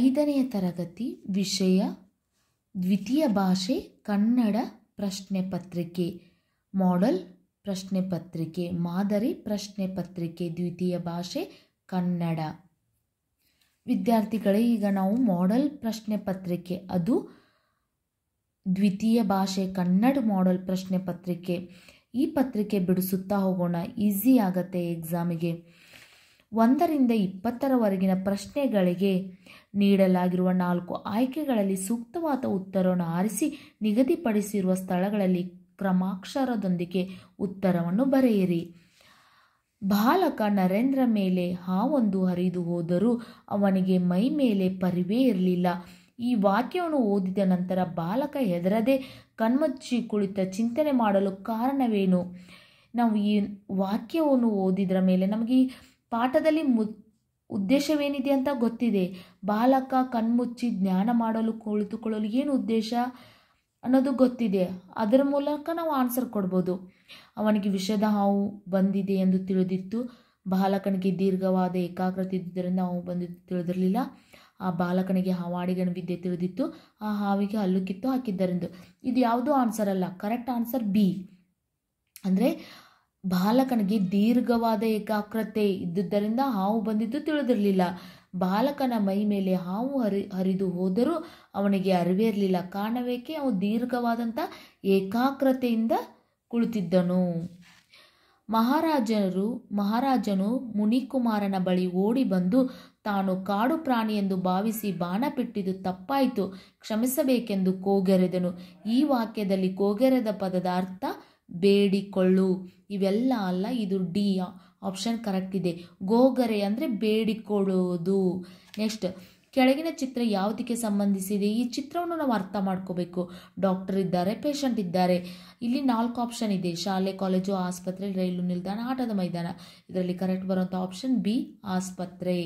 ಐದನೆಯ ತರಗತಿ ವಿಷಯ ದ್ವಿತೀಯ ಭಾಷೆ ಕನ್ನಡ ಪ್ರಶ್ನೆ ಪತ್ರಿಕೆ ಮಾಡಲ್ ಪ್ರಶ್ನೆ ಪತ್ರಿಕೆ ಮಾದರಿ ಪ್ರಶ್ನೆ ಪತ್ರಿಕೆ ದ್ವಿತೀಯ ಭಾಷೆ ಕನ್ನಡ ವಿದ್ಯಾರ್ಥಿಗಳೇ ಈಗ ನಾವು ಮಾಡಲ್ ಪ್ರಶ್ನೆ ಪತ್ರಿಕೆ ಅದು ದ್ವಿತೀಯ ಭಾಷೆ ಕನ್ನಡ ಮಾಡಲ್ ಪ್ರಶ್ನೆ ಪತ್ರಿಕೆ ಈ ಪತ್ರಿಕೆ ಬಿಡಿಸುತ್ತಾ ಹೋಗೋಣ ಈಸಿ ಆಗತ್ತೆ ಎಕ್ಸಾಮಿಗೆ ಒಂದರಿಂದ ಇಪ್ಪತ್ತರವರೆಗಿನ ಪ್ರಶ್ನೆಗಳಿಗೆ ನೀಡಲಾಗಿರುವ ನಾಲ್ಕು ಆಯ್ಕೆಗಳಲ್ಲಿ ಸೂಕ್ತವಾದ ಉತ್ತರವನ್ನು ಆರಿಸಿ ನಿಗದಿಪಡಿಸಿರುವ ಸ್ಥಳಗಳಲ್ಲಿ ಕ್ರಮಾಕ್ಷರದೊಂದಿಗೆ ಉತ್ತರವನ್ನು ಬರೆಯಿರಿ ಬಾಲಕ ನರೇಂದ್ರ ಮೇಲೆ ಹಾವೊಂದು ಹರಿದು ಹೋದರೂ ಅವನಿಗೆ ಮೈ ಮೇಲೆ ಪರಿವೇ ಇರಲಿಲ್ಲ ಈ ವಾಕ್ಯವನ್ನು ಓದಿದ ನಂತರ ಬಾಲಕ ಹೆದರದೆ ಕಣ್ಮಚ್ಚಿ ಕುಳಿತ ಚಿಂತನೆ ಮಾಡಲು ಕಾರಣವೇನು ನಾವು ಈ ವಾಕ್ಯವನ್ನು ಓದಿದ್ರ ಮೇಲೆ ನಮಗೆ ಈ ಪಾಠದಲ್ಲಿ ಮು ಉದ್ದೇಶವೇನಿದೆ ಅಂತ ಗೊತ್ತಿದೆ ಬಾಲಕ ಕಣ್ಮುಚ್ಚಿ ಜ್ಞಾನ ಮಾಡಲು ಕುಳಿತುಕೊಳ್ಳಲು ಏನು ಉದ್ದೇಶ ಅನ್ನೋದು ಗೊತ್ತಿದೆ ಅದರ ಮೂಲಕ ನಾವು ಆನ್ಸರ್ ಕೊಡ್ಬೋದು ಅವನಿಗೆ ವಿಷದ ಹಾವು ಬಂದಿದೆ ಎಂದು ತಿಳಿದಿತ್ತು ಬಾಲಕನಿಗೆ ದೀರ್ಘವಾದ ಏಕಾಗ್ರತೆ ಇದ್ದುದರಿಂದ ಹಾವು ಬಂದಿದ್ದು ತಿಳಿದಿರಲಿಲ್ಲ ಆ ಬಾಲಕನಿಗೆ ಹಾವಾಡಿಗನ ವಿದ್ಯೆ ತಿಳಿದಿತ್ತು ಆ ಹಾವಿಗೆ ಹಲ್ಲು ಕಿತ್ತು ಹಾಕಿದ್ದರಿಂದ ಇದು ಯಾವುದೂ ಆನ್ಸರ್ ಅಲ್ಲ ಕರೆಕ್ಟ್ ಆನ್ಸರ್ ಬಿ ಅಂದರೆ ಬಾಲಕನಿಗೆ ದೀರ್ಘವಾದ ಏಕಾಗ್ರತೆ ಇದ್ದುದರಿಂದ ಹಾವು ಬಂದಿದ್ದು ತಿಳಿದಿರಲಿಲ್ಲ ಬಾಲಕನ ಮೈ ಮೇಲೆ ಹಾವು ಹರಿ ಹರಿದು ಹೋದರೂ ಅವನಿಗೆ ಅರಿವೇ ಇರಲಿಲ್ಲ ಕಾರಣವೇಕೆ ಅವನು ದೀರ್ಘವಾದಂಥ ಏಕಾಗ್ರತೆಯಿಂದ ಕುಳಿತಿದ್ದನು ಮಹಾರಾಜರು ಮಹಾರಾಜನು ಮುನಿಕುಮಾರನ ಬಳಿ ಓಡಿ ಬಂದು ತಾನು ಕಾಡು ಪ್ರಾಣಿ ಎಂದು ಭಾವಿಸಿ ಬಾಣ ಬಿಟ್ಟಿದ್ದು ತಪ್ಪಾಯಿತು ಕ್ಷಮಿಸಬೇಕೆಂದು ಕೋಗೆರೆದನು ಈ ವಾಕ್ಯದಲ್ಲಿ ಕೋಗೆರೆದ ಪದದ ಅರ್ಥ ಬೇಡಿಕೊಳ್ಳು ಇವೆಲ್ಲ ಅಲ್ಲ ಇದು ಡಿ ಆಪ್ಷನ್ ಕರೆಕ್ಟ್ ಇದೆ ಗೋಗರೆ ಅಂದರೆ ಬೇಡಿಕೊಳ್ಳೋದು ನೆಕ್ಸ್ಟ್ ಕೆಳಗಿನ ಚಿತ್ರ ಯಾವುದಕ್ಕೆ ಸಂಬಂಧಿಸಿದೆ ಈ ಚಿತ್ರವನ್ನು ನಾವು ಅರ್ಥ ಮಾಡ್ಕೋಬೇಕು ಡಾಕ್ಟರ್ ಇದ್ದಾರೆ ಪೇಷಂಟ್ ಇದ್ದಾರೆ ಇಲ್ಲಿ ನಾಲ್ಕು ಆಪ್ಷನ್ ಇದೆ ಶಾಲೆ ಕಾಲೇಜು ಆಸ್ಪತ್ರೆ ರೈಲು ನಿಲ್ದಾಣ ಆಟದ ಮೈದಾನ ಇದರಲ್ಲಿ ಕರೆಕ್ಟ್ ಬರುವಂಥ ಆಪ್ಷನ್ ಬಿ ಆಸ್ಪತ್ರೆ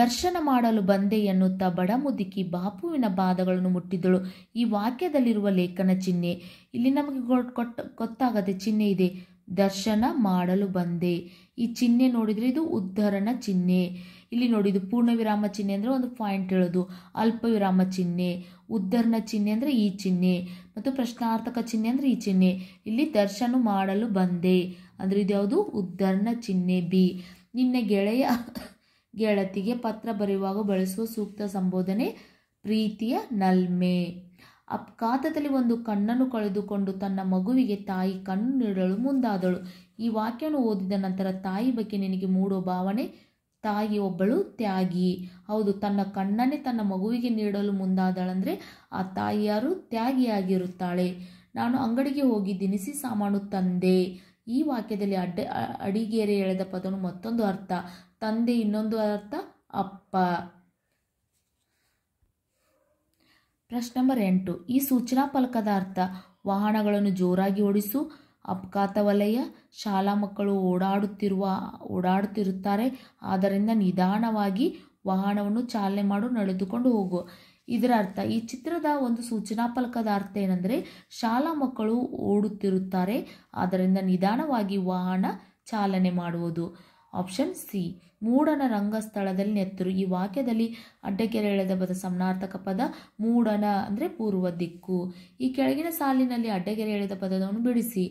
ದರ್ಶನ ಮಾಡಲು ಬಂದೆ ಎನ್ನುತ್ತಾ ಬಡ ಮುದುಕಿ ಬಾಪುವಿನ ಪಾದಗಳನ್ನು ಮುಟ್ಟಿದಳು ಈ ವಾಕ್ಯದಲ್ಲಿರುವ ಲೇಖನ ಚಿಹ್ನೆ ಇಲ್ಲಿ ನಮಗೆ ಕೊಟ್ಟ ಗೊತ್ತಾಗದೆ ಚಿಹ್ನೆ ಇದೆ ದರ್ಶನ ಮಾಡಲು ಬಂದೆ ಈ ಚಿಹ್ನೆ ನೋಡಿದರೆ ಇದು ಉದ್ಧರಣ ಚಿಹ್ನೆ ಇಲ್ಲಿ ನೋಡಿದ್ದು ಪೂರ್ಣ ವಿರಾಮ ಚಿಹ್ನೆ ಅಂದರೆ ಒಂದು ಪಾಯಿಂಟ್ ಹೇಳೋದು ಅಲ್ಪ ವಿರಾಮ ಚಿಹ್ನೆ ಉದ್ಧರಣ ಚಿಹ್ನೆ ಅಂದರೆ ಈ ಚಿಹ್ನೆ ಮತ್ತು ಪ್ರಶ್ನಾರ್ಥಕ ಚಿಹ್ನೆ ಅಂದರೆ ಈ ಚಿಹ್ನೆ ಇಲ್ಲಿ ದರ್ಶನ ಮಾಡಲು ಬಂದೆ ಅಂದರೆ ಯಾವುದು ಉದ್ಧರಣ ಚಿಹ್ನೆ ಬಿ ನಿನ್ನ ಗೆಳೆಯ ಗೆಳತಿಗೆ ಪತ್ರ ಬರೆಯುವಾಗ ಬಳಸುವ ಸೂಕ್ತ ಸಂಬೋಧನೆ ಪ್ರೀತಿಯ ನಲ್ಮೆ ಅಪಘಾತದಲ್ಲಿ ಒಂದು ಕಣ್ಣನ್ನು ಕಳೆದುಕೊಂಡು ತನ್ನ ಮಗುವಿಗೆ ತಾಯಿ ಕಣ್ಣು ನೀಡಲು ಮುಂದಾದಳು ಈ ವಾಕ್ಯವನ್ನು ಓದಿದ ನಂತರ ತಾಯಿ ಬಗ್ಗೆ ನಿನಗೆ ಮೂಡೋ ಭಾವನೆ ತಾಯಿ ಒಬ್ಬಳು ತ್ಯಾಗಿ ಹೌದು ತನ್ನ ಕಣ್ಣನ್ನೇ ತನ್ನ ಮಗುವಿಗೆ ನೀಡಲು ಮುಂದಾದಳಂದರೆ ಆ ತಾಯಿಯಾರು ತ್ಯಾಗಿಯಾಗಿರುತ್ತಾಳೆ ನಾನು ಅಂಗಡಿಗೆ ಹೋಗಿ ದಿನಿಸಿ ಸಾಮಾನು ತಂದೆ ಈ ವಾಕ್ಯದಲ್ಲಿ ಅಡ್ಡ ಅಡಿಗೆರೆ ಎಳೆದ ಪದವನ್ನು ಮತ್ತೊಂದು ಅರ್ಥ ತಂದೆ ಇನ್ನೊಂದು ಅರ್ಥ ಅಪ್ಪ ಪ್ರಶ್ನೆ ನಂಬರ್ ಎಂಟು ಈ ಸೂಚನಾ ಫಲಕದ ಅರ್ಥ ವಾಹನಗಳನ್ನು ಜೋರಾಗಿ ಓಡಿಸು ಅಪಘಾತ ವಲಯ ಶಾಲಾ ಮಕ್ಕಳು ಓಡಾಡುತ್ತಿರುವ ಓಡಾಡುತ್ತಿರುತ್ತಾರೆ ಆದ್ದರಿಂದ ನಿಧಾನವಾಗಿ ವಾಹನವನ್ನು ಚಾಲನೆ ಮಾಡು ನಡೆದುಕೊಂಡು ಹೋಗು ಇದರ ಅರ್ಥ ಈ ಚಿತ್ರದ ಒಂದು ಸೂಚನಾ ಫಲಕದ ಅರ್ಥ ಏನಂದರೆ ಶಾಲಾ ಮಕ್ಕಳು ಓಡುತ್ತಿರುತ್ತಾರೆ ಆದ್ದರಿಂದ ನಿಧಾನವಾಗಿ ವಾಹನ ಚಾಲನೆ ಮಾಡುವುದು ಆಪ್ಷನ್ ಸಿ ಮೂಡನ ರಂಗಸ್ಥಳದಲ್ಲಿ ನೆತ್ತರು ಈ ವಾಕ್ಯದಲ್ಲಿ ಅಡ್ಡಕೆರೆ ಎಳೆದ ಪದ ಸಮನಾರ್ಥಕ ಪದ ಮೂಡನ ಅಂದರೆ ಪೂರ್ವ ದಿಕ್ಕು ಈ ಕೆಳಗಿನ ಸಾಲಿನಲ್ಲಿ ಅಡ್ಡಗೆರೆ ಎಳೆದ ಪದವನ್ನು ಬಿಡಿಸಿ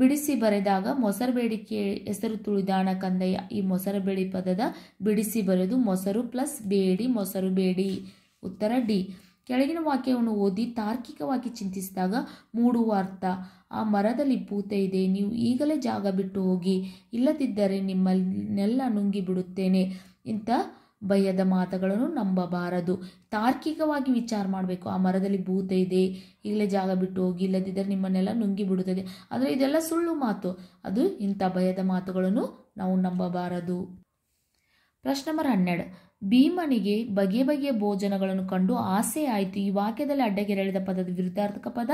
ಬಿಡಿಸಿ ಬರೆದಾಗ ಮೊಸರು ಬೇಡಿಕೆ ಹೆಸರು ತುಳಿದಾಣ ಕಂದಯ್ಯ ಈ ಮೊಸರು ಬೇಡಿ ಪದದ ಬಿಡಿಸಿ ಬರೆದು ಮೊಸರು ಪ್ಲಸ್ ಬೇಡಿ ಮೊಸರು ಬೇಡಿ ಉತ್ತರ ಡಿ ಕೆಳಗಿನ ವಾಕ್ಯವನ್ನು ಓದಿ ತಾರ್ಕಿಕವಾಗಿ ಚಿಂತಿಸಿದಾಗ ಮೂಡುವ ಅರ್ಥ ಆ ಮರದಲ್ಲಿ ಭೂತ ಇದೆ ನೀವು ಈಗಲೇ ಜಾಗ ಬಿಟ್ಟು ಹೋಗಿ ಇಲ್ಲದಿದ್ದರೆ ನಿಮ್ಮನ್ನೆಲ್ಲ ನುಂಗಿ ಬಿಡುತ್ತೇನೆ ಇಂಥ ಭಯದ ಮಾತುಗಳನ್ನು ನಂಬಬಾರದು ತಾರ್ಕಿಕವಾಗಿ ವಿಚಾರ ಮಾಡಬೇಕು ಆ ಮರದಲ್ಲಿ ಭೂತ ಇದೆ ಈಗಲೇ ಜಾಗ ಬಿಟ್ಟು ಹೋಗಿ ಇಲ್ಲದಿದ್ದರೆ ನಿಮ್ಮನ್ನೆಲ್ಲ ನುಂಗಿ ಬಿಡುತ್ತದೆ ಆದರೆ ಇದೆಲ್ಲ ಸುಳ್ಳು ಮಾತು ಅದು ಇಂಥ ಭಯದ ಮಾತುಗಳನ್ನು ನಾವು ನಂಬಬಾರದು ಪ್ರಶ್ನೆ ನಂಬರ್ ಹನ್ನೆರಡು ಭೀಮನಿಗೆ ಬಗೆ ಬಗೆಯ ಭೋಜನಗಳನ್ನು ಕಂಡು ಆಸೆ ಆಯಿತು ಈ ವಾಕ್ಯದಲ್ಲಿ ಅಡ್ಡಗೆರೆಳಿದ ಪದದ ವಿರುದ್ಧಾರ್ಥಕ ಪದ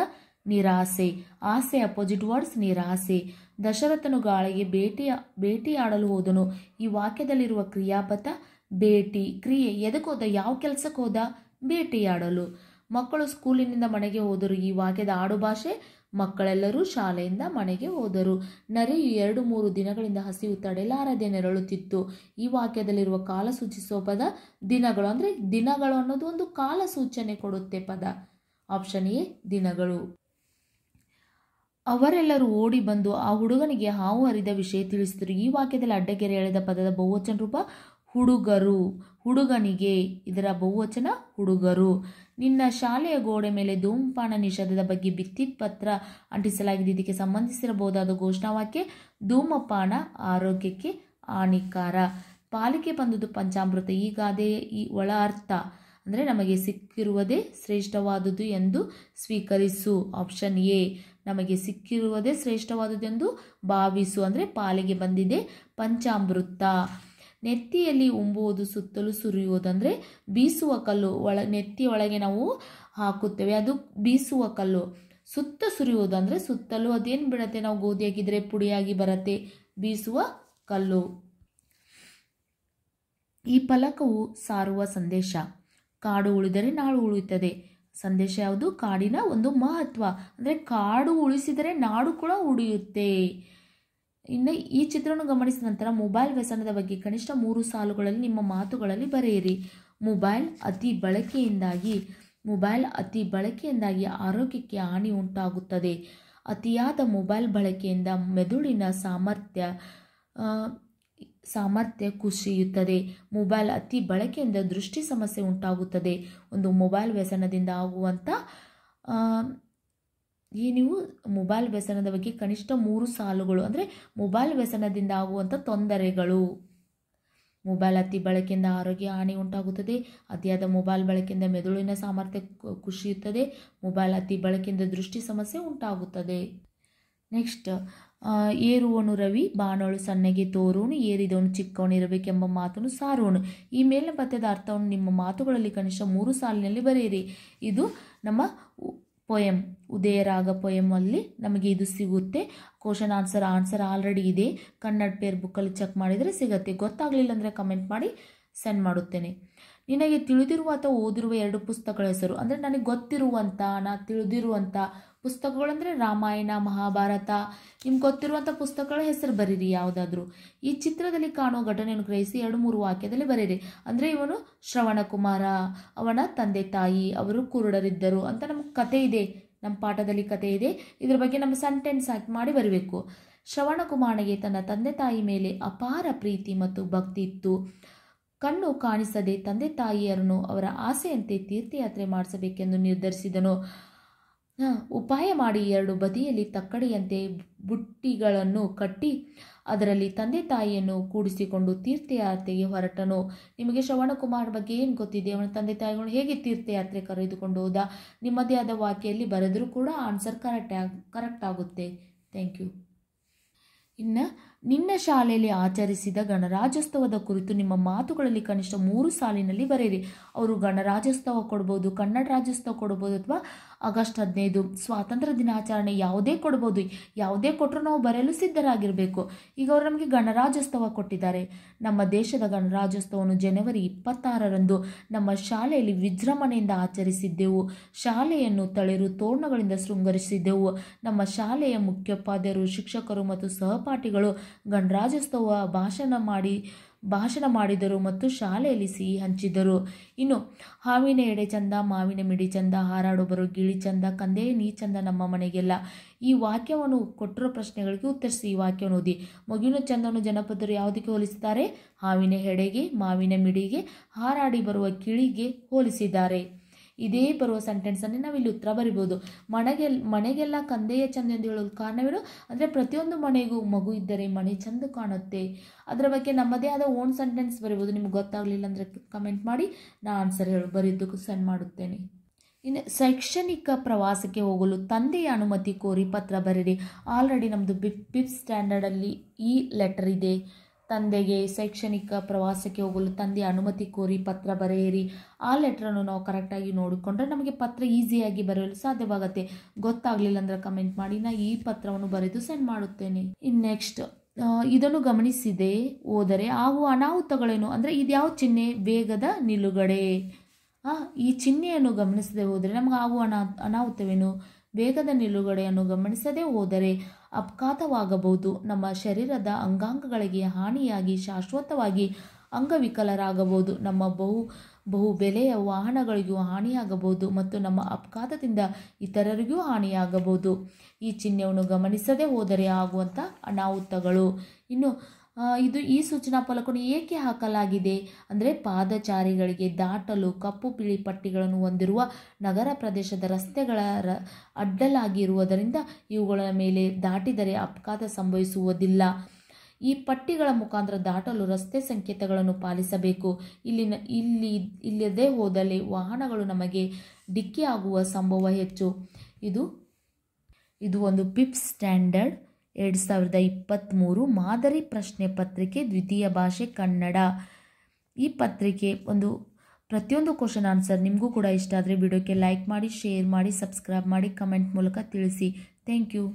ನಿರಾಸೆ ಆಸೆ ಅಪೋಸಿಟ್ ವರ್ಡ್ಸ್ ನಿರಾಸೆ ದಶರಥನು ಗಾಳಿಗೆ ಭೇಟಿಯ ಭೇಟಿಯಾಡಲು ಹೋದನು ಈ ವಾಕ್ಯದಲ್ಲಿರುವ ಕ್ರಿಯಾಪದ ಭೇಟಿ ಕ್ರಿಯೆ ಎದಕ್ಕೋದ ಯಾವ ಹೋದ ಭೇಟಿಯಾಡಲು ಮಕ್ಕಳು ಸ್ಕೂಲಿನಿಂದ ಮನೆಗೆ ಹೋದರು ಈ ವಾಕ್ಯದ ಆಡುಭಾಷೆ ಮಕ್ಕಳೆಲ್ಲರೂ ಶಾಲೆಯಿಂದ ಮನೆಗೆ ಹೋದರು ನರೆಯು ಎರಡು ಮೂರು ದಿನಗಳಿಂದ ಹಸಿವು ತಡೆಯಲಾರದೆ ನೆರಳುತ್ತಿತ್ತು ಈ ವಾಕ್ಯದಲ್ಲಿರುವ ಕಾಲ ಸೂಚಿಸುವ ಪದ ದಿನಗಳು ಅಂದರೆ ದಿನಗಳು ಅನ್ನೋದು ಒಂದು ಕಾಲ ಸೂಚನೆ ಕೊಡುತ್ತೆ ಪದ ಆಪ್ಷನ್ ಎ ದಿನಗಳು ಅವರೆಲ್ಲರೂ ಓಡಿ ಬಂದು ಆ ಹುಡುಗನಿಗೆ ಹಾವು ಹರಿದ ವಿಷಯ ತಿಳಿಸಿದರು ಈ ವಾಕ್ಯದಲ್ಲಿ ಅಡ್ಡಗೆರೆ ಎಳೆದ ಪದದ ಬಹುವಚನ ರೂಪ ಹುಡುಗರು ಹುಡುಗನಿಗೆ ಇದರ ಬಹುವಚನ ಹುಡುಗರು ನಿನ್ನ ಶಾಲೆಯ ಗೋಡೆ ಮೇಲೆ ಧೂಮಪಾನ ನಿಷೇಧದ ಬಗ್ಗೆ ಪತ್ರ ಅಂಟಿಸಲಾಗಿದೆ ಇದಕ್ಕೆ ಸಂಬಂಧಿಸಿರಬಹುದಾದ ವಾಕ್ಯ ಧೂಮಪಾನ ಆರೋಗ್ಯಕ್ಕೆ ಹಾನಿಕಾರ ಪಾಲಿಕೆ ಬಂದದ್ದು ಪಂಚಾಮೃತ ಈಗ ಅದೇ ಈ ಒಳ ಅರ್ಥ ಅಂದರೆ ನಮಗೆ ಸಿಕ್ಕಿರುವುದೇ ಶ್ರೇಷ್ಠವಾದುದು ಎಂದು ಸ್ವೀಕರಿಸು ಆಪ್ಷನ್ ಎ ನಮಗೆ ಸಿಕ್ಕಿರುವುದೇ ಶ್ರೇಷ್ಠವಾದುದೆಂದು ಭಾವಿಸು ಅಂದರೆ ಪಾಲಿಗೆ ಬಂದಿದೆ ಪಂಚಾಮೃತ ನೆತ್ತಿಯಲ್ಲಿ ಉಂಬುವುದು ಸುತ್ತಲೂ ಸುರಿಯುವುದಂದರೆ ಬೀಸುವ ಕಲ್ಲು ಒಳ ನೆತ್ತಿ ಒಳಗೆ ನಾವು ಹಾಕುತ್ತೇವೆ ಅದು ಬೀಸುವ ಕಲ್ಲು ಸುತ್ತ ಸುರಿಯುವುದಂದರೆ ಸುತ್ತಲೂ ಅದೇನು ಬಿಡತ್ತೆ ನಾವು ಗೋಧಿ ಪುಡಿಯಾಗಿ ಬರತ್ತೆ ಬೀಸುವ ಕಲ್ಲು ಈ ಫಲಕವು ಸಾರುವ ಸಂದೇಶ ಕಾಡು ಉಳಿದರೆ ನಾಡು ಉಳಿಯುತ್ತದೆ ಸಂದೇಶ ಯಾವುದು ಕಾಡಿನ ಒಂದು ಮಹತ್ವ ಅಂದರೆ ಕಾಡು ಉಳಿಸಿದರೆ ನಾಡು ಕೂಡ ಉಳಿಯುತ್ತೆ ಇನ್ನು ಈ ಚಿತ್ರವನ್ನು ಗಮನಿಸಿದ ನಂತರ ಮೊಬೈಲ್ ವ್ಯಸನದ ಬಗ್ಗೆ ಕನಿಷ್ಠ ಮೂರು ಸಾಲುಗಳಲ್ಲಿ ನಿಮ್ಮ ಮಾತುಗಳಲ್ಲಿ ಬರೆಯಿರಿ ಮೊಬೈಲ್ ಅತಿ ಬಳಕೆಯಿಂದಾಗಿ ಮೊಬೈಲ್ ಅತಿ ಬಳಕೆಯಿಂದಾಗಿ ಆರೋಗ್ಯಕ್ಕೆ ಹಾನಿ ಉಂಟಾಗುತ್ತದೆ ಅತಿಯಾದ ಮೊಬೈಲ್ ಬಳಕೆಯಿಂದ ಮೆದುಳಿನ ಸಾಮರ್ಥ್ಯ ಸಾಮರ್ಥ್ಯ ಕುಸಿಯುತ್ತದೆ ಮೊಬೈಲ್ ಅತಿ ಬಳಕೆಯಿಂದ ದೃಷ್ಟಿ ಸಮಸ್ಯೆ ಉಂಟಾಗುತ್ತದೆ ಒಂದು ಮೊಬೈಲ್ ವ್ಯಸನದಿಂದ ಆಗುವಂಥ ಈ ನೀವು ಮೊಬೈಲ್ ವ್ಯಸನದ ಬಗ್ಗೆ ಕನಿಷ್ಠ ಮೂರು ಸಾಲುಗಳು ಅಂದರೆ ಮೊಬೈಲ್ ವ್ಯಸನದಿಂದ ಆಗುವಂಥ ತೊಂದರೆಗಳು ಮೊಬೈಲ್ ಅತಿ ಬಳಕೆಯಿಂದ ಆರೋಗ್ಯ ಹಾನಿ ಉಂಟಾಗುತ್ತದೆ ಅತಿಯಾದ ಮೊಬೈಲ್ ಬಳಕೆಯಿಂದ ಮೆದುಳಿನ ಸಾಮರ್ಥ್ಯ ಕುಸಿಯುತ್ತದೆ ಮೊಬೈಲ್ ಅತಿ ಬಳಕೆಯಿಂದ ದೃಷ್ಟಿ ಸಮಸ್ಯೆ ಉಂಟಾಗುತ್ತದೆ ನೆಕ್ಸ್ಟ್ ಏರುವನು ರವಿ ಬಾಣೋಳು ಸಣ್ಣಗೆ ತೋರುವನು ಏರಿದವನು ಚಿಕ್ಕವನು ಇರಬೇಕೆಂಬ ಮಾತನ್ನು ಸಾರೋನು ಈ ಮೇಲಿನ ಪತ್ತೆದ ಅರ್ಥವನ್ನು ನಿಮ್ಮ ಮಾತುಗಳಲ್ಲಿ ಕನಿಷ್ಠ ಮೂರು ಸಾಲಿನಲ್ಲಿ ಬರೆಯಿರಿ ಇದು ನಮ್ಮ ಪೊಯಮ್ ಉದಯರಾಗ ಅಲ್ಲಿ ನಮಗೆ ಇದು ಸಿಗುತ್ತೆ ಕ್ವಶನ್ ಆನ್ಸರ್ ಆನ್ಸರ್ ಆಲ್ರೆಡಿ ಇದೆ ಕನ್ನಡ ಪೇರ್ ಬುಕ್ಕಲ್ಲಿ ಚೆಕ್ ಮಾಡಿದರೆ ಸಿಗುತ್ತೆ ಗೊತ್ತಾಗಲಿಲ್ಲ ಅಂದರೆ ಕಮೆಂಟ್ ಮಾಡಿ ಸೆಂಡ್ ಮಾಡುತ್ತೇನೆ ನಿನಗೆ ತಿಳಿದಿರುವ ಅಥವಾ ಓದಿರುವ ಎರಡು ಪುಸ್ತಕಗಳ ಹೆಸರು ಅಂದರೆ ನನಗೆ ಗೊತ್ತಿರುವಂಥ ನಾ ತಿಳಿದಿರುವಂಥ ಅಂದರೆ ರಾಮಾಯಣ ಮಹಾಭಾರತ ನಿಮ್ಗೆ ಗೊತ್ತಿರುವಂಥ ಪುಸ್ತಕಗಳ ಹೆಸರು ಬರೀರಿ ಯಾವುದಾದ್ರೂ ಈ ಚಿತ್ರದಲ್ಲಿ ಕಾಣುವ ಘಟನೆಯನ್ನು ಗ್ರಹಿಸಿ ಎರಡು ಮೂರು ವಾಕ್ಯದಲ್ಲಿ ಬರೀರಿ ಅಂದರೆ ಇವನು ಶ್ರವಣಕುಮಾರ ಅವನ ತಂದೆ ತಾಯಿ ಅವರು ಕುರುಡರಿದ್ದರು ಅಂತ ನಮ್ಗೆ ಕತೆ ಇದೆ ನಮ್ಮ ಪಾಠದಲ್ಲಿ ಕತೆ ಇದೆ ಇದ್ರ ಬಗ್ಗೆ ನಮ್ಮ ಸೆಂಟೆನ್ಸ್ ಹಾಕಿ ಮಾಡಿ ಬರಬೇಕು ಶ್ರವಣಕುಮಾರನಿಗೆ ತನ್ನ ತಂದೆ ತಾಯಿ ಮೇಲೆ ಅಪಾರ ಪ್ರೀತಿ ಮತ್ತು ಭಕ್ತಿ ಇತ್ತು ಕಣ್ಣು ಕಾಣಿಸದೆ ತಂದೆ ತಾಯಿಯರನ್ನು ಅವರ ಆಸೆಯಂತೆ ತೀರ್ಥಯಾತ್ರೆ ಮಾಡಿಸಬೇಕೆಂದು ನಿರ್ಧರಿಸಿದನು ಉಪಾಯ ಮಾಡಿ ಎರಡು ಬದಿಯಲ್ಲಿ ತಕ್ಕಡಿಯಂತೆ ಬುಟ್ಟಿಗಳನ್ನು ಕಟ್ಟಿ ಅದರಲ್ಲಿ ತಂದೆ ತಾಯಿಯನ್ನು ಕೂಡಿಸಿಕೊಂಡು ತೀರ್ಥಯಾತ್ರೆಗೆ ಹೊರಟನು ನಿಮಗೆ ಶ್ರವಣಕುಮಾರ್ ಬಗ್ಗೆ ಏನು ಗೊತ್ತಿದೆ ಅವನ ತಂದೆ ತಾಯಿಗಳು ಹೇಗೆ ತೀರ್ಥಯಾತ್ರೆ ಕರೆದುಕೊಂಡು ಹೋದ ನಿಮ್ಮದೇ ಆದ ವಾಕ್ಯಲ್ಲಿ ಬರೆದರೂ ಕೂಡ ಆನ್ಸರ್ ಕರೆಕ್ಟ್ ಕರೆಕ್ಟ್ ಆಗುತ್ತೆ ಥ್ಯಾಂಕ್ ಯು ಇನ್ನು ನಿನ್ನ ಶಾಲೆಯಲ್ಲಿ ಆಚರಿಸಿದ ಗಣರಾಜ್ಯೋತ್ಸವದ ಕುರಿತು ನಿಮ್ಮ ಮಾತುಗಳಲ್ಲಿ ಕನಿಷ್ಠ ಮೂರು ಸಾಲಿನಲ್ಲಿ ಬರೆಯಿರಿ ಅವರು ಗಣರಾಜ್ಯೋತ್ಸವ ಕೊಡ್ಬೋದು ಕನ್ನಡ ರಾಜ್ಯೋತ್ಸವ ಕೊಡ್ಬೋದು ಅಥವಾ ಆಗಸ್ಟ್ ಹದಿನೈದು ಸ್ವಾತಂತ್ರ್ಯ ದಿನಾಚರಣೆ ಯಾವುದೇ ಕೊಡ್ಬೋದು ಯಾವುದೇ ಕೊಟ್ಟರು ನಾವು ಬರೆಯಲು ಸಿದ್ಧರಾಗಿರಬೇಕು ಈಗ ಅವರು ನಮಗೆ ಗಣರಾಜ್ಯೋತ್ಸವ ಕೊಟ್ಟಿದ್ದಾರೆ ನಮ್ಮ ದೇಶದ ಗಣರಾಜ್ಯೋತ್ಸವವನ್ನು ಜನವರಿ ಇಪ್ಪತ್ತಾರರಂದು ನಮ್ಮ ಶಾಲೆಯಲ್ಲಿ ವಿಜೃಂಭಣೆಯಿಂದ ಆಚರಿಸಿದ್ದೆವು ಶಾಲೆಯನ್ನು ತಳೆರು ತೋರಣಗಳಿಂದ ಶೃಂಗರಿಸಿದ್ದೆವು ನಮ್ಮ ಶಾಲೆಯ ಮುಖ್ಯೋಪಾಧ್ಯಾಯರು ಶಿಕ್ಷಕರು ಮತ್ತು ಸಹಪಾಠಿಗಳು ಗಣರಾಜ್ಯೋತ್ಸವ ಭಾಷಣ ಮಾಡಿ ಭಾಷಣ ಮಾಡಿದರು ಮತ್ತು ಶಾಲೆಯಲ್ಲಿ ಸಿಹಿ ಹಂಚಿದರು ಇನ್ನು ಹಾವಿನ ಎಡೆ ಚಂದ ಮಾವಿನ ಮಿಡಿ ಚಂದ ಹಾರಾಡೊಬ್ಬರು ಗಿಳಿ ಚಂದ ಕಂದೇ ನೀ ಚಂದ ನಮ್ಮ ಮನೆಗೆಲ್ಲ ಈ ವಾಕ್ಯವನ್ನು ಕೊಟ್ಟಿರೋ ಪ್ರಶ್ನೆಗಳಿಗೆ ಉತ್ತರಿಸಿ ಈ ವಾಕ್ಯವನ್ನು ಓದಿ ಮಗುವಿನ ಚಂದನು ಜನಪದರು ಯಾವುದಕ್ಕೆ ಹೋಲಿಸುತ್ತಾರೆ ಹಾವಿನ ಹೆಡೆಗೆ ಮಾವಿನ ಮಿಡಿಗೆ ಹಾರಾಡಿ ಬರುವ ಕಿಳಿಗೆ ಹೋಲಿಸಿದ್ದಾರೆ ಇದೇ ಬರುವ ನಾವು ಇಲ್ಲಿ ಉತ್ತರ ಬರಿಬೋದು ಮನೆಗೆ ಮನೆಗೆಲ್ಲ ಕಂದೆಯ ಚಂದ ಎಂದು ಹೇಳೋದು ಕಾರಣವೇನು ಅಂದರೆ ಪ್ರತಿಯೊಂದು ಮನೆಗೂ ಮಗು ಇದ್ದರೆ ಮನೆ ಚಂದ ಕಾಣುತ್ತೆ ಅದರ ಬಗ್ಗೆ ನಮ್ಮದೇ ಆದ ಓನ್ ಸೆಂಟೆನ್ಸ್ ಬರಿಬೋದು ನಿಮ್ಗೆ ಗೊತ್ತಾಗಲಿಲ್ಲ ಅಂದರೆ ಕಮೆಂಟ್ ಮಾಡಿ ನಾನು ಆನ್ಸರ್ ಹೇಳಿ ಬರೆಯೋದಕ್ಕೂ ಸೆಂಡ್ ಮಾಡುತ್ತೇನೆ ಇನ್ನು ಶೈಕ್ಷಣಿಕ ಪ್ರವಾಸಕ್ಕೆ ಹೋಗಲು ತಂದೆಯ ಅನುಮತಿ ಕೋರಿ ಪತ್ರ ಬರೀರಿ ಆಲ್ರೆಡಿ ನಮ್ಮದು ಬಿಫ್ ಫಿಫ್ತ್ ಸ್ಟ್ಯಾಂಡರ್ಡಲ್ಲಿ ಈ ಲೆಟರ್ ಇದೆ ತಂದೆಗೆ ಶೈಕ್ಷಣಿಕ ಪ್ರವಾಸಕ್ಕೆ ಹೋಗಲು ತಂದೆ ಅನುಮತಿ ಕೋರಿ ಪತ್ರ ಬರೆಯಿರಿ ಆ ಲೆಟ್ರನ್ನು ನಾವು ಕರೆಕ್ಟಾಗಿ ನೋಡಿಕೊಂಡ್ರೆ ನಮಗೆ ಪತ್ರ ಈಸಿಯಾಗಿ ಬರೆಯಲು ಸಾಧ್ಯವಾಗುತ್ತೆ ಗೊತ್ತಾಗಲಿಲ್ಲ ಅಂದರೆ ಕಮೆಂಟ್ ಮಾಡಿ ನಾ ಈ ಪತ್ರವನ್ನು ಬರೆದು ಸೆಂಡ್ ಮಾಡುತ್ತೇನೆ ಇನ್ನು ನೆಕ್ಸ್ಟ್ ಇದನ್ನು ಗಮನಿಸಿದೆ ಹೋದರೆ ಹಾಗೂ ಅನಾಹುತಗಳೇನು ಅಂದರೆ ಯಾವ ಚಿಹ್ನೆ ವೇಗದ ನಿಲುಗಡೆ ಈ ಚಿಹ್ನೆಯನ್ನು ಗಮನಿಸದೆ ಹೋದರೆ ನಮಗೆ ಆಗುವ ಅನಾ ಅನಾಹುತವೇನು ವೇಗದ ನಿಲುಗಡೆಯನ್ನು ಗಮನಿಸದೆ ಹೋದರೆ ಅಪಘಾತವಾಗಬಹುದು ನಮ್ಮ ಶರೀರದ ಅಂಗಾಂಗಗಳಿಗೆ ಹಾನಿಯಾಗಿ ಶಾಶ್ವತವಾಗಿ ಅಂಗವಿಕಲರಾಗಬಹುದು ನಮ್ಮ ಬಹು ಬಹು ಬೆಲೆಯ ವಾಹನಗಳಿಗೂ ಹಾನಿಯಾಗಬಹುದು ಮತ್ತು ನಮ್ಮ ಅಪಘಾತದಿಂದ ಇತರರಿಗೂ ಹಾನಿಯಾಗಬಹುದು ಈ ಚಿಹ್ನೆಯನ್ನು ಗಮನಿಸದೆ ಹೋದರೆ ಆಗುವಂಥ ಅನಾಹುತಗಳು ಇನ್ನು ಇದು ಈ ಸೂಚನಾ ಫಲಕವನ್ನು ಏಕೆ ಹಾಕಲಾಗಿದೆ ಅಂದರೆ ಪಾದಚಾರಿಗಳಿಗೆ ದಾಟಲು ಕಪ್ಪು ಬಿಳಿ ಪಟ್ಟಿಗಳನ್ನು ಹೊಂದಿರುವ ನಗರ ಪ್ರದೇಶದ ರಸ್ತೆಗಳ ರ ಅಡ್ಡಲಾಗಿರುವುದರಿಂದ ಇವುಗಳ ಮೇಲೆ ದಾಟಿದರೆ ಅಪಘಾತ ಸಂಭವಿಸುವುದಿಲ್ಲ ಈ ಪಟ್ಟಿಗಳ ಮುಖಾಂತರ ದಾಟಲು ರಸ್ತೆ ಸಂಕೇತಗಳನ್ನು ಪಾಲಿಸಬೇಕು ಇಲ್ಲಿನ ಇಲ್ಲಿ ಇಲ್ಲದೇ ಹೋದಲ್ಲಿ ವಾಹನಗಳು ನಮಗೆ ಡಿಕ್ಕಿ ಆಗುವ ಸಂಭವ ಹೆಚ್ಚು ಇದು ಇದು ಒಂದು ಪಿಪ್ ಸ್ಟ್ಯಾಂಡರ್ಡ್ ಎರಡು ಸಾವಿರದ ಇಪ್ಪತ್ತ್ಮೂರು ಮಾದರಿ ಪ್ರಶ್ನೆ ಪತ್ರಿಕೆ ದ್ವಿತೀಯ ಭಾಷೆ ಕನ್ನಡ ಈ ಪತ್ರಿಕೆ ಒಂದು ಪ್ರತಿಯೊಂದು ಕ್ವಶನ್ ಆನ್ಸರ್ ನಿಮಗೂ ಕೂಡ ಇಷ್ಟ ಆದರೆ ವಿಡಿಯೋಕ್ಕೆ ಲೈಕ್ ಮಾಡಿ ಶೇರ್ ಮಾಡಿ ಸಬ್ಸ್ಕ್ರೈಬ್ ಮಾಡಿ ಕಮೆಂಟ್ ಮೂಲಕ ತಿಳಿಸಿ ಥ್ಯಾಂಕ್ ಯು